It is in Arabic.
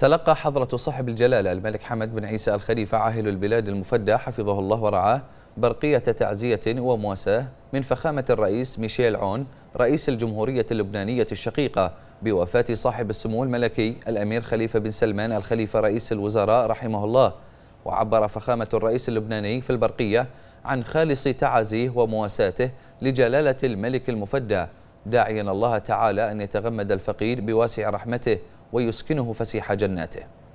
تلقى حضرة صاحب الجلالة الملك حمد بن عيسى الخليفة عاهل البلاد المفدى حفظه الله ورعاه برقية تعزية ومواساة من فخامة الرئيس ميشيل عون رئيس الجمهورية اللبنانية الشقيقة بوفاة صاحب السمو الملكي الأمير خليفة بن سلمان الخليفة رئيس الوزراء رحمه الله وعبر فخامة الرئيس اللبناني في البرقية عن خالص تعازيه ومواساته لجلالة الملك المفدى داعيا الله تعالى أن يتغمد الفقير بواسع رحمته ويسكنه فسيح جناته